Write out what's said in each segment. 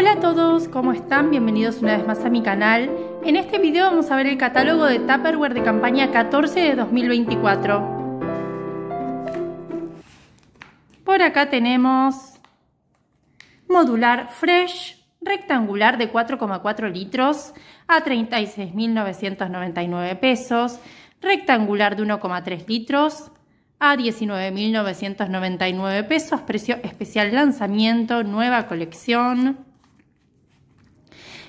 Hola a todos, ¿cómo están? Bienvenidos una vez más a mi canal. En este video vamos a ver el catálogo de Tupperware de campaña 14 de 2024. Por acá tenemos modular fresh rectangular de 4,4 litros a 36.999 pesos, rectangular de 1,3 litros a 19.999 pesos, precio especial lanzamiento, nueva colección.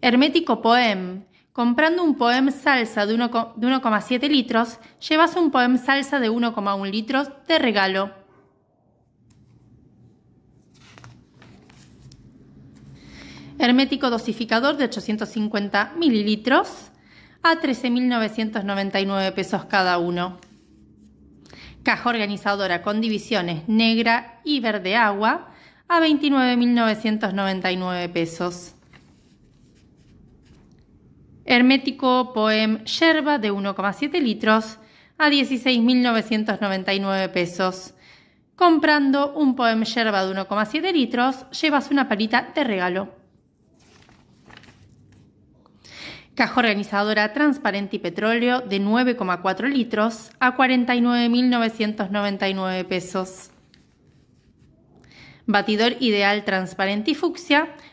Hermético Poem. Comprando un Poem Salsa de 1,7 litros, llevas un Poem Salsa de 1,1 litros de regalo. Hermético dosificador de 850 mililitros a 13.999 pesos cada uno. Caja organizadora con divisiones negra y verde agua a 29.999 pesos. Hermético Poem Yerba de 1,7 litros a 16.999 pesos. Comprando un Poem Yerba de 1,7 litros, llevas una palita de regalo. Caja organizadora transparente y petróleo de 9,4 litros a 49.999 pesos. Batidor ideal transparente y fucsia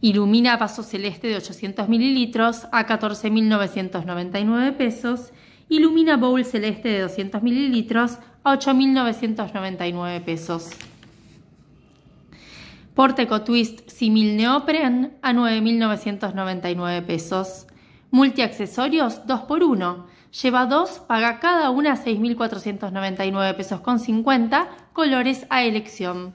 Ilumina vaso celeste de 800 mililitros a 14.999 pesos. Ilumina bowl celeste de 200 mililitros a 8.999 pesos. Porteco Twist Simil Neopren a 9.999 pesos. Multiaccesorios 2x1. Lleva 2, paga cada una 6.499 pesos con 50, colores a elección.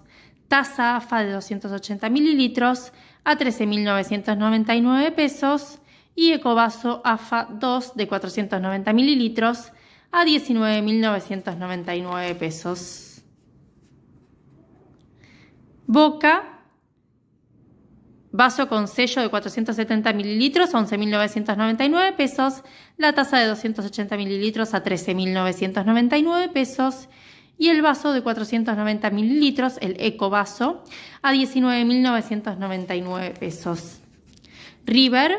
Taza AFA de 280 mililitros a 13.999 pesos y Ecovaso AFA 2 de 490 mililitros a 19.999 pesos. Boca, vaso con sello de 470 mililitros, a 11.999 pesos. La taza de 280 mililitros a 13.999 pesos y el vaso de 490 mililitros, el Eco Vaso, a 19.999 pesos. River,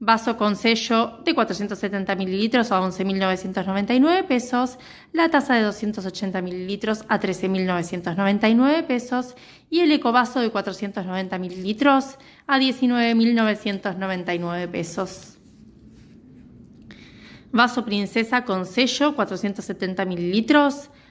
vaso con sello de 470 mililitros a 11.999 pesos, la taza de 280 mililitros a 13.999 pesos y el Eco Vaso de 490 mililitros a 19.999 pesos. Vaso princesa con sello 470 mililitros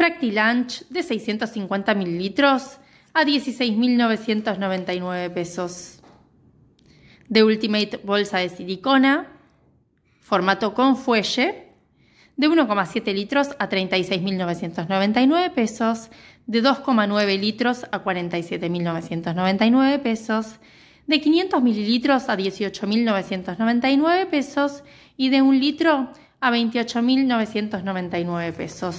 Practilunch de 650 mililitros a 16.999 pesos. The Ultimate Bolsa de Silicona, formato con fuelle, de 1,7 litros a 36.999 pesos, de 2,9 litros a 47.999 pesos, de 500 mililitros a 18.999 pesos y de 1 litro a 28.999 pesos.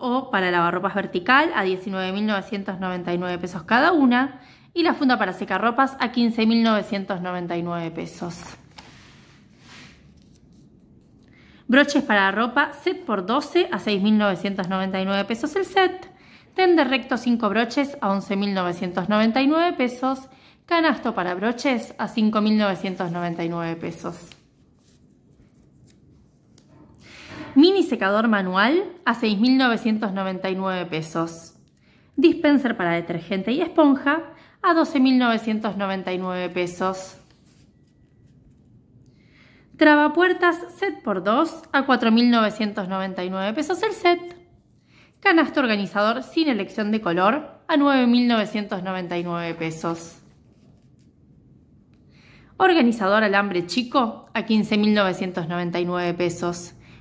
o para lavarropas vertical a 19.999 pesos cada una y la funda para secarropas a 15.999 pesos. Broches para ropa set por 12 a 6.999 pesos el set. Tender recto 5 broches a 11.999 pesos. Canasto para broches a 5.999 pesos. mini secador manual a 6.999 pesos. Dispenser para detergente y esponja a 12.999 pesos. Trabapuertas set por 2 a 4.999 pesos el set. Canasto organizador sin elección de color a 9.999 pesos. Organizador alambre chico a 15.999 pesos.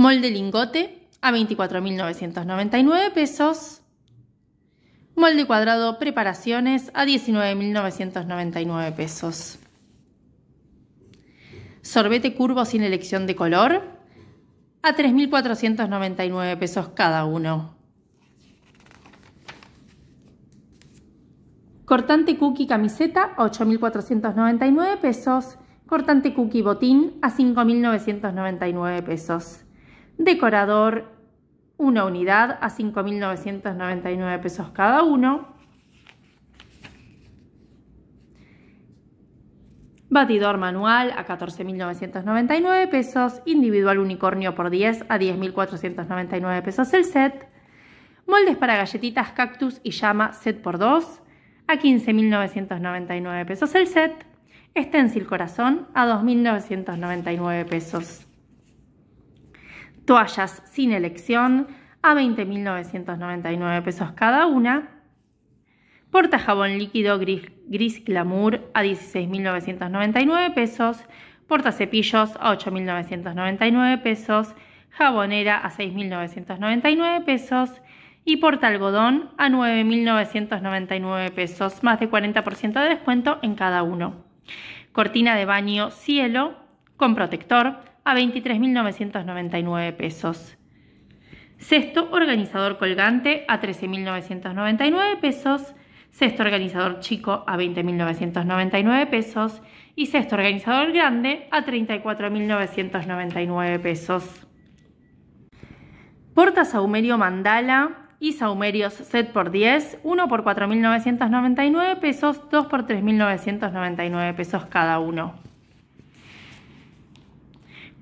Molde lingote a 24.999 pesos. Molde cuadrado preparaciones a 19.999 pesos. Sorbete curvo sin elección de color a 3.499 pesos cada uno. Cortante cookie camiseta a 8.499 pesos. Cortante cookie botín a 5.999 pesos. Decorador, una unidad a 5.999 pesos cada uno. Batidor manual a 14.999 pesos, individual unicornio por 10 a 10.499 pesos el set. Moldes para galletitas, cactus y llama set por 2 a 15.999 pesos el set. Stencil corazón a 2.999 pesos toallas sin elección a 20.999 pesos cada una, porta jabón líquido gris, gris glamour a 16.999 pesos, porta cepillos a 8.999 pesos, jabonera a 6.999 pesos y porta algodón a 9.999 pesos, más de 40% de descuento en cada uno. Cortina de baño cielo con protector a 23.999 pesos. Sexto organizador colgante a 13.999 pesos. Sexto organizador chico a 20.999 pesos. Y sexto organizador grande a 34.999 pesos. Porta Saumerio Mandala y Saumerios set por 10, 1 por 4.999 pesos, 2 por 3.999 pesos cada uno.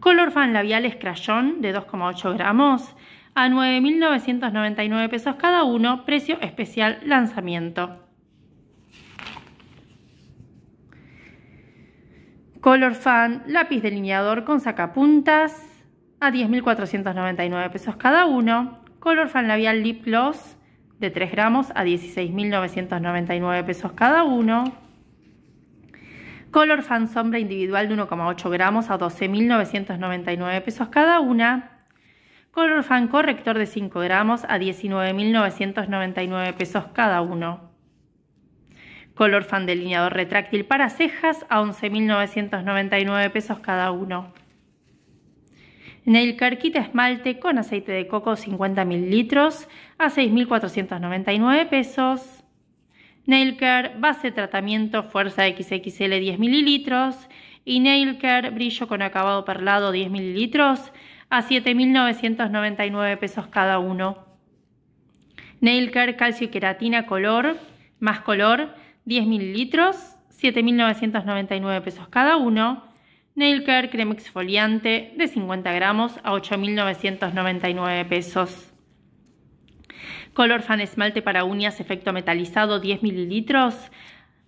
Color fan labial crayón de 2,8 gramos a 9.999 pesos cada uno, precio especial lanzamiento. Color Fan, lápiz delineador con sacapuntas a 10.499 pesos cada uno. Color Fan labial lip gloss de 3 gramos a 16.999 pesos cada uno. Color Fan Sombra individual de 1,8 gramos a 12.999 pesos cada una. Color Fan Corrector de 5 gramos a 19.999 pesos cada uno. Color Fan Delineador Retráctil para cejas a 11.999 pesos cada uno. Nail carquita Esmalte con aceite de coco 50 ml a 6.499 pesos. Nail Care Base Tratamiento Fuerza XXL 10 mililitros y Nail Brillo con acabado perlado 10 mililitros a 7.999 pesos cada uno. Nail Calcio y Queratina Color más Color 10 ml 7.999 pesos cada uno. Nail Care Creme Exfoliante de 50 gramos a 8.999 pesos. Color Fan Esmalte para uñas efecto metalizado 10 mililitros,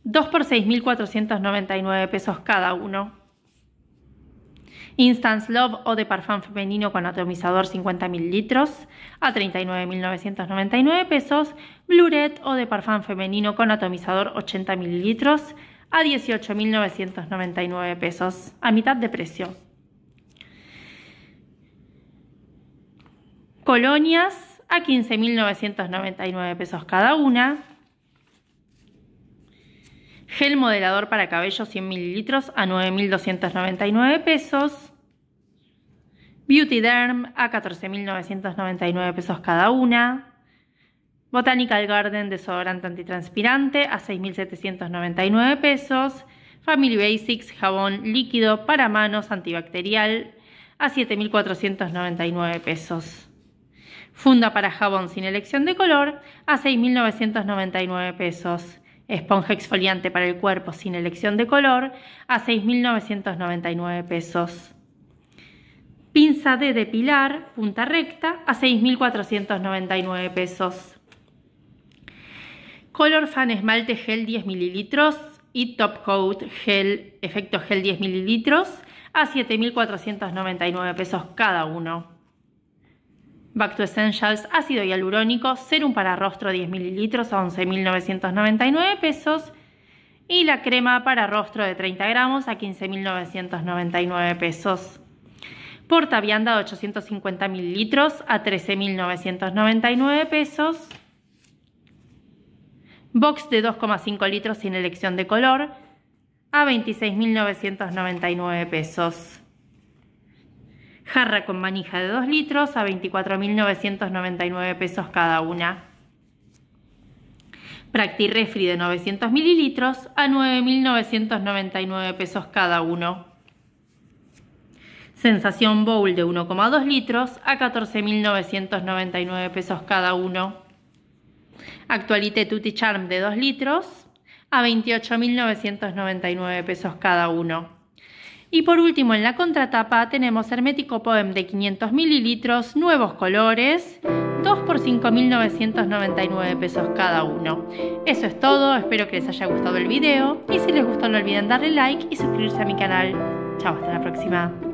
2 por 6.499 pesos cada uno. Instance Love o de parfum femenino con atomizador 50 mililitros a 39.999 pesos. Bluret o de parfum femenino con atomizador 80 mililitros a 18.999 pesos, a mitad de precio. Colonias a 15.999 pesos cada una. Gel modelador para cabello 100 mililitros a 9.299 pesos. Beauty Derm a 14.999 pesos cada una. Botanical Garden desodorante antitranspirante a 6.799 pesos. Family Basics jabón líquido para manos antibacterial a 7.499 pesos. Funda para jabón sin elección de color a 6.999 pesos. Esponja exfoliante para el cuerpo sin elección de color a 6.999 pesos. Pinza de depilar, punta recta, a 6.499 pesos. Color Fan Esmalte Gel 10 ml y Top Coat Gel, efecto gel 10 ml, a 7.499 pesos cada uno. Back to Essentials, ácido hialurónico, serum para rostro 10 ml a 11.999 pesos y la crema para rostro de 30 gramos a 15.999 pesos. Porta vianda de 850 ml a 13.999 pesos. Box de 2,5 litros sin elección de color a 26.999 pesos jarra con manija de 2 litros a 24.999 pesos cada una. Refri de 900 mililitros a 9.999 pesos cada uno. Sensación Bowl de 1,2 litros a 14.999 pesos cada uno. Actualité Tutti Charm de 2 litros a 28.999 pesos cada uno. Y por último, en la contratapa tenemos Hermético Poem de 500 mililitros, nuevos colores, 2 por 5.999 pesos cada uno. Eso es todo, espero que les haya gustado el video y si les gustó no olviden darle like y suscribirse a mi canal. Chao, hasta la próxima.